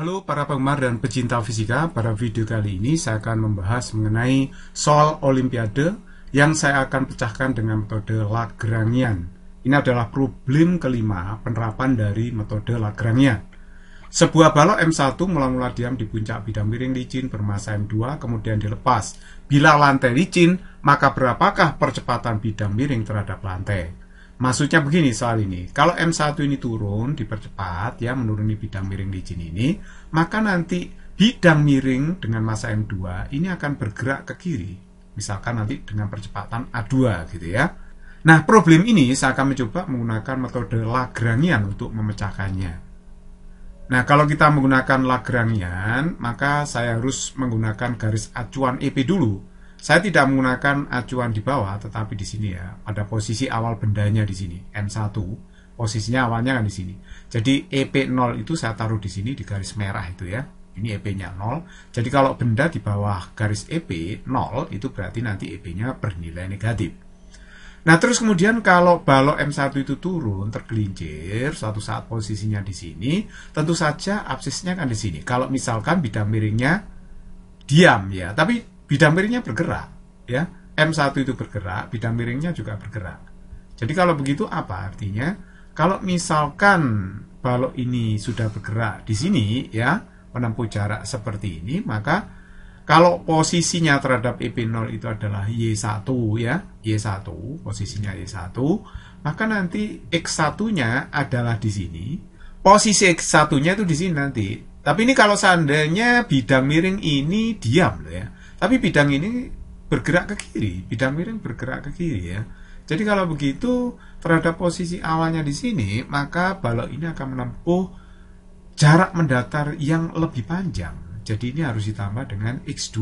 Halo para penggemar dan pecinta fisika, pada video kali ini saya akan membahas mengenai soal olimpiade yang saya akan pecahkan dengan metode Lagrangian. Ini adalah problem kelima penerapan dari metode Lagrangian. Sebuah balok M1 mula-mula diam di puncak bidang miring licin bermassa M2 kemudian dilepas. Bila lantai licin, maka berapakah percepatan bidang miring terhadap lantai? Maksudnya begini soal ini, kalau M1 ini turun, dipercepat, ya menuruni bidang miring di licin ini, maka nanti bidang miring dengan masa M2 ini akan bergerak ke kiri. Misalkan nanti dengan percepatan A2 gitu ya. Nah, problem ini saya akan mencoba menggunakan metode Lagrangian untuk memecahkannya. Nah, kalau kita menggunakan Lagrangian, maka saya harus menggunakan garis acuan EP dulu saya tidak menggunakan acuan di bawah, tetapi di sini ya, pada posisi awal bendanya di sini, N1, posisinya awalnya kan di sini. Jadi EP0 itu saya taruh di sini di garis merah itu ya. Ini EP-nya 0. Jadi kalau benda di bawah garis EP 0, itu berarti nanti EP-nya bernilai negatif. Nah, terus kemudian kalau balok M1 itu turun, tergelincir, suatu saat posisinya di sini, tentu saja absisnya kan di sini. Kalau misalkan bidang miringnya diam ya, tapi bidang miringnya bergerak ya M1 itu bergerak bidang miringnya juga bergerak jadi kalau begitu apa artinya kalau misalkan balok ini sudah bergerak di sini ya menempuh jarak seperti ini maka kalau posisinya terhadap ip 0 itu adalah Y1 ya Y1 posisinya Y1 maka nanti X1-nya adalah di sini posisi X1-nya itu di sini nanti tapi ini kalau seandainya bidang miring ini diam loh ya tapi bidang ini bergerak ke kiri, bidang miring bergerak ke kiri ya. Jadi kalau begitu terhadap posisi awalnya di sini, maka balok ini akan menempuh jarak mendatar yang lebih panjang. Jadi ini harus ditambah dengan X2.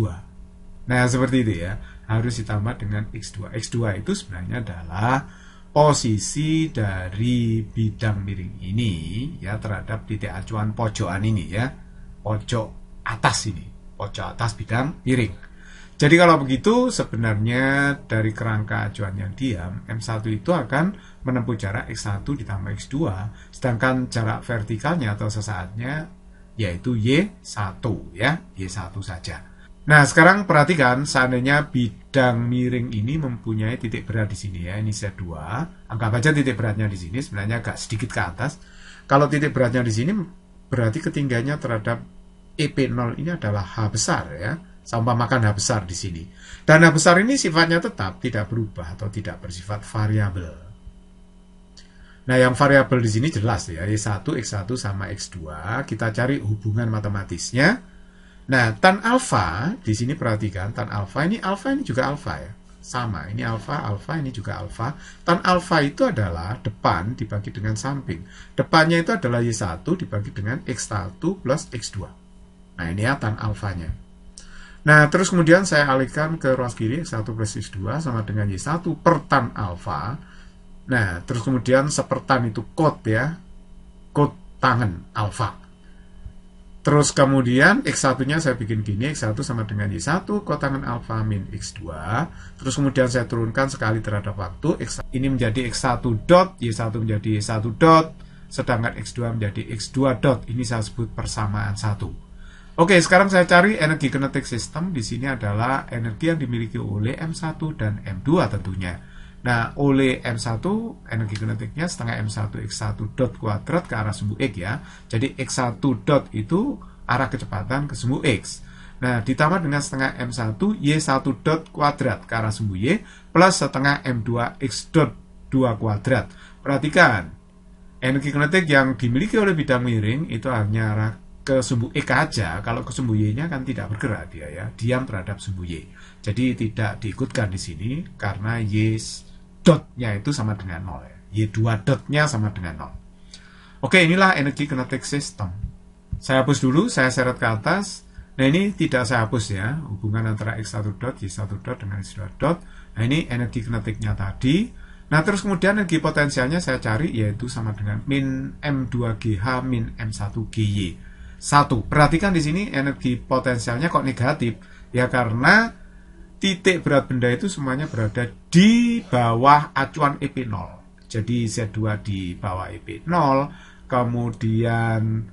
Nah, seperti itu ya. Harus ditambah dengan X2. X2 itu sebenarnya adalah posisi dari bidang miring ini ya terhadap titik acuan pojokan ini ya. Pojok atas ini, pojok atas bidang miring. Jadi kalau begitu sebenarnya dari kerangka acuan yang diam, M1 itu akan menempuh jarak X1 ditambah X2, sedangkan jarak vertikalnya atau sesaatnya yaitu Y1 ya, Y1 saja. Nah sekarang perhatikan seandainya bidang miring ini mempunyai titik berat di sini ya, ini Z2, anggap aja titik beratnya di sini sebenarnya agak sedikit ke atas. Kalau titik beratnya di sini berarti ketinggiannya terhadap EP0 ini adalah H besar ya sampah makan H besar di sini. Dan H besar ini sifatnya tetap tidak berubah atau tidak bersifat variabel. Nah, yang variabel di sini jelas ya, Y1, X1 sama X2, kita cari hubungan matematisnya. Nah, tan alfa di sini perhatikan tan alfa ini alfa ini juga alfa ya. Sama, ini alfa, alfa ini juga alfa. Tan alfa itu adalah depan dibagi dengan samping. Depannya itu adalah Y1 dibagi dengan X1 plus X2. Nah, ini ya tan alfanya. Nah, terus kemudian saya alihkan ke ruas kiri X1 plus X2 sama dengan Y1 per tan alfa. Nah, terus kemudian sepertan itu kod ya. Kod tangan alfa. Terus kemudian X1-nya saya bikin gini, X1 sama dengan Y1, tangan alfa min X2. Terus kemudian saya turunkan sekali terhadap waktu, X 1 ini menjadi X1 dot, Y1 menjadi Y1 dot, sedangkan X2 menjadi X2 dot. Ini saya sebut persamaan satu. Oke, sekarang saya cari energi kinetik sistem. Di sini adalah energi yang dimiliki oleh M1 dan M2 tentunya. Nah, oleh M1, energi kinetiknya setengah M1 X1 dot kuadrat ke arah sumbu X ya. Jadi X1 dot itu arah kecepatan ke sumbu X. Nah, ditambah dengan setengah M1 Y1 dot kuadrat ke arah sumbu Y plus setengah M2 X dot 2 kuadrat. Perhatikan, energi kinetik yang dimiliki oleh bidang miring itu hanya arah ke sumbu Eka aja, kalau ke sumbu Y-nya kan tidak bergerak dia ya, diam terhadap sumbu Y. Jadi tidak diikutkan di sini karena Y dotnya itu sama dengan 0 ya. Y2 dotnya sama dengan 0. Oke, inilah energi kinetik sistem Saya hapus dulu, saya seret ke atas. Nah ini tidak saya hapus ya, hubungan antara X1 dot, Y1 dot dengan X2 dot. Nah ini energi kinetiknya tadi. Nah terus kemudian energi potensialnya saya cari yaitu sama dengan min M2GH min M1GY satu, perhatikan di sini energi potensialnya kok negatif. Ya karena titik berat benda itu semuanya berada di bawah acuan EP0. Jadi Z2 di bawah EP0, kemudian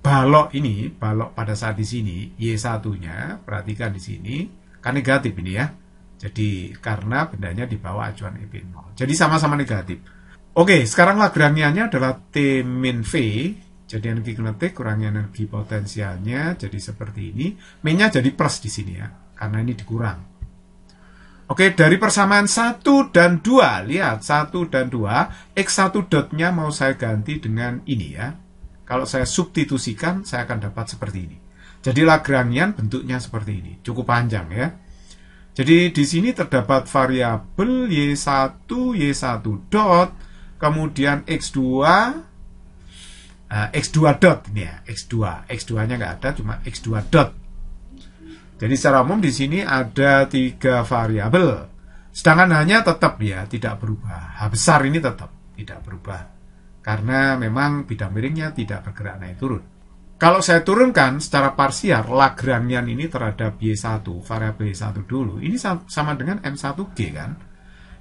balok ini, balok pada saat di sini, Y1-nya, perhatikan di sini, kan negatif ini ya. Jadi karena bendanya di bawah acuan EP0. Jadi sama-sama negatif. Oke, sekarang Lagrangiannya adalah T V jadi energi kinetik kurangi energi potensialnya, jadi seperti ini. Mainnya jadi plus di sini ya, karena ini dikurang. Oke, dari persamaan 1 dan 2, lihat 1 dan 2, X1 dotnya mau saya ganti dengan ini ya. Kalau saya substitusikan, saya akan dapat seperti ini. Jadi Lagrangian bentuknya seperti ini, cukup panjang ya. Jadi di sini terdapat variabel Y1, Y1 dot, kemudian X2, Eh, X2 dot ini ya X2 X2 nya nggak ada cuma X2 dot jadi secara umum di sini ada tiga variabel sedangkan hanya tetap ya tidak berubah H besar ini tetap tidak berubah karena memang bidang miringnya tidak bergerak naik turun kalau saya turunkan secara parsial Lagrangian ini terhadap Y1, variabel Y1 dulu, ini sama dengan M1G kan?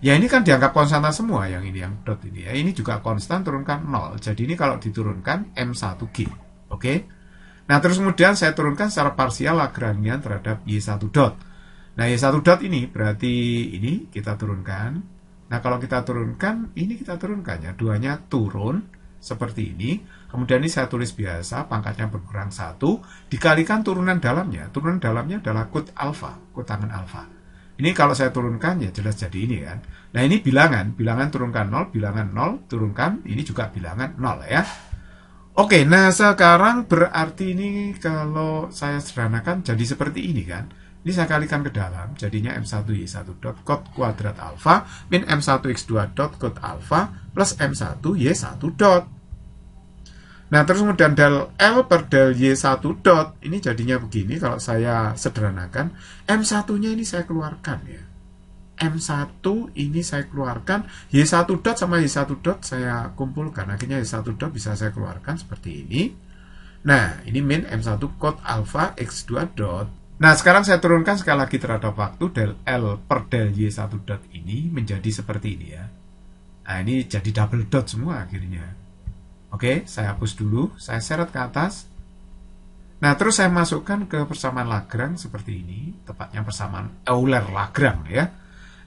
Ya ini kan dianggap konstanta semua yang ini yang dot ini ya. Ini juga konstan turunkan 0. Jadi ini kalau diturunkan M1G. Oke. Nah terus kemudian saya turunkan secara parsial Lagrangian terhadap Y1 dot. Nah Y1 dot ini berarti ini kita turunkan. Nah kalau kita turunkan ini kita turunkannya Duanya turun seperti ini. Kemudian ini saya tulis biasa, pangkatnya berkurang satu, dikalikan turunan dalamnya. Turunan dalamnya adalah kut alfa, kutangan alfa. Ini kalau saya turunkan ya jelas jadi ini kan. Nah ini bilangan, bilangan turunkan 0, bilangan 0, turunkan ini juga bilangan 0 ya. Oke, nah sekarang berarti ini kalau saya sederhanakan jadi seperti ini kan. Ini saya kalikan ke dalam, jadinya M1Y1 dot cot kuadrat alfa min M1X2 dot cot alfa plus M1Y1 dot. Nah, terus kemudian del L per del Y1 dot, ini jadinya begini kalau saya sederhanakan. M1-nya ini saya keluarkan ya. M1 ini saya keluarkan, Y1 dot sama Y1 dot saya kumpulkan. Akhirnya Y1 dot bisa saya keluarkan seperti ini. Nah, ini min M1 cot alpha X2 dot. Nah, sekarang saya turunkan sekali lagi terhadap waktu del L per del Y1 dot ini menjadi seperti ini ya. Nah, ini jadi double dot semua akhirnya. Oke, saya hapus dulu, saya seret ke atas. Nah, terus saya masukkan ke persamaan Lagrang seperti ini, tepatnya persamaan euler lagrang ya.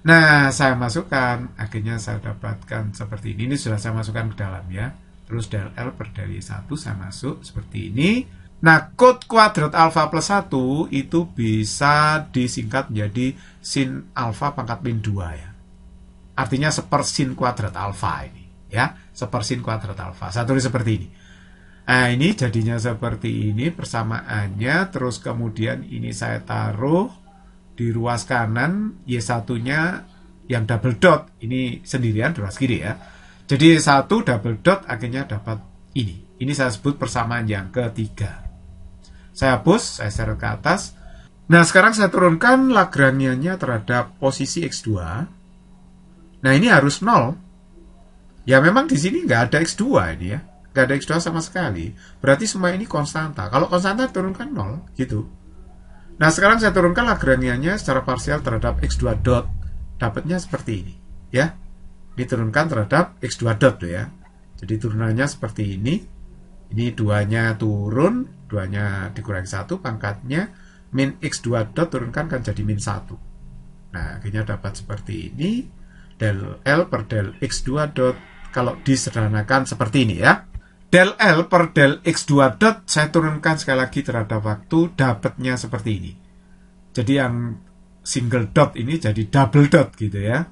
Nah, saya masukkan, akhirnya saya dapatkan seperti ini, ini sudah saya masukkan ke dalam ya. Terus del L per dari 1 saya masuk seperti ini. Nah, kod kuadrat alfa plus 1 itu bisa disingkat menjadi sin alfa pangkat min 2 ya. Artinya seper sin kuadrat alfa ini ya sepersin kuadrat alfa. Satu seperti ini. Nah, ini jadinya seperti ini persamaannya. Terus kemudian ini saya taruh di ruas kanan. Y1-nya yang double dot. Ini sendirian di ruas kiri ya. Jadi satu double dot akhirnya dapat ini. Ini saya sebut persamaan yang ketiga. Saya hapus, saya seret ke atas. Nah, sekarang saya turunkan Lagrangiannya terhadap posisi X2. Nah, ini harus 0 Ya memang di sini nggak ada X2 ini ya. Nggak ada X2 sama sekali. Berarti semua ini konstanta. Kalau konstanta turunkan 0 gitu. Nah sekarang saya turunkan Lagrangiannya secara parsial terhadap X2 dot. Dapatnya seperti ini. Ya. Diturunkan terhadap X2 dot ya. Jadi turunannya seperti ini. Ini duanya turun. Duanya dikurangi satu pangkatnya. Min X2 dot turunkan kan jadi min 1. Nah akhirnya dapat seperti ini. Del L per del X2 dot kalau disederhanakan seperti ini ya. Del L per del X2 dot saya turunkan sekali lagi terhadap waktu dapatnya seperti ini. Jadi yang single dot ini jadi double dot gitu ya.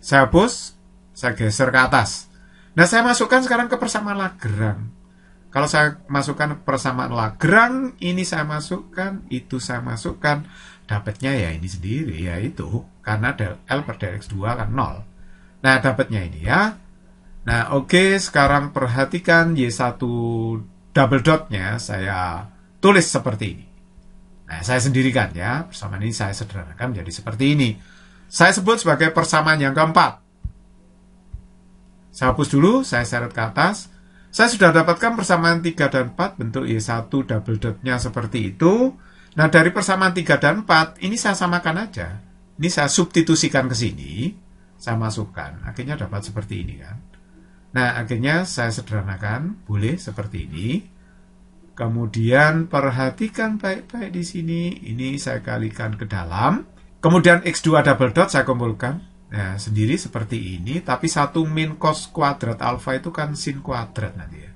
Saya hapus, saya geser ke atas. Nah saya masukkan sekarang ke persamaan Lagrang. Kalau saya masukkan persamaan Lagrang ini saya masukkan, itu saya masukkan, dapatnya ya ini sendiri, yaitu karena del L per del X2 kan 0. Nah, dapatnya ini ya. Nah, oke, okay, sekarang perhatikan Y1 double dotnya saya tulis seperti ini. Nah, saya sendirikan ya. Persamaan ini saya sederhanakan menjadi seperti ini. Saya sebut sebagai persamaan yang keempat. Saya hapus dulu, saya seret ke atas. Saya sudah dapatkan persamaan 3 dan 4, bentuk Y1 double dotnya seperti itu. Nah, dari persamaan 3 dan 4, ini saya samakan aja. Ini saya substitusikan ke sini saya masukkan akhirnya dapat seperti ini kan nah akhirnya saya sederhanakan boleh seperti ini kemudian perhatikan baik-baik di sini ini saya kalikan ke dalam kemudian x2 double dot saya kumpulkan nah sendiri seperti ini tapi satu min cos kuadrat alfa itu kan sin kuadrat nanti ya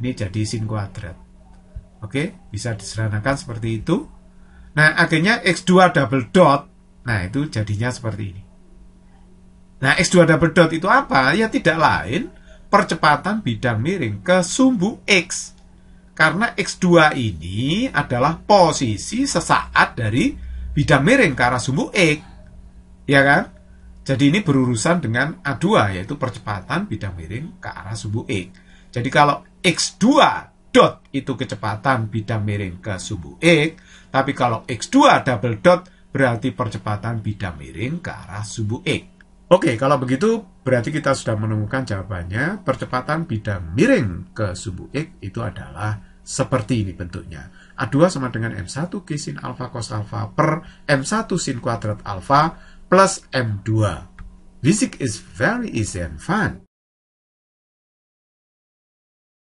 ini jadi sin kuadrat oke bisa disederhanakan seperti itu nah akhirnya x2 double dot nah itu jadinya seperti ini Nah, X2 double dot itu apa? Ya tidak lain percepatan bidang miring ke sumbu X. Karena X2 ini adalah posisi sesaat dari bidang miring ke arah sumbu X. Ya kan? Jadi ini berurusan dengan A2 yaitu percepatan bidang miring ke arah sumbu X. Jadi kalau X2 dot itu kecepatan bidang miring ke sumbu X, tapi kalau X2 double dot berarti percepatan bidang miring ke arah sumbu X. Oke, kalau begitu berarti kita sudah menemukan jawabannya. Percepatan bidang miring ke sumbu X itu adalah seperti ini bentuknya. A2 sama dengan M1 G sin alfa cos alfa per M1 sin kuadrat alfa plus M2. Fisik is very easy and fun.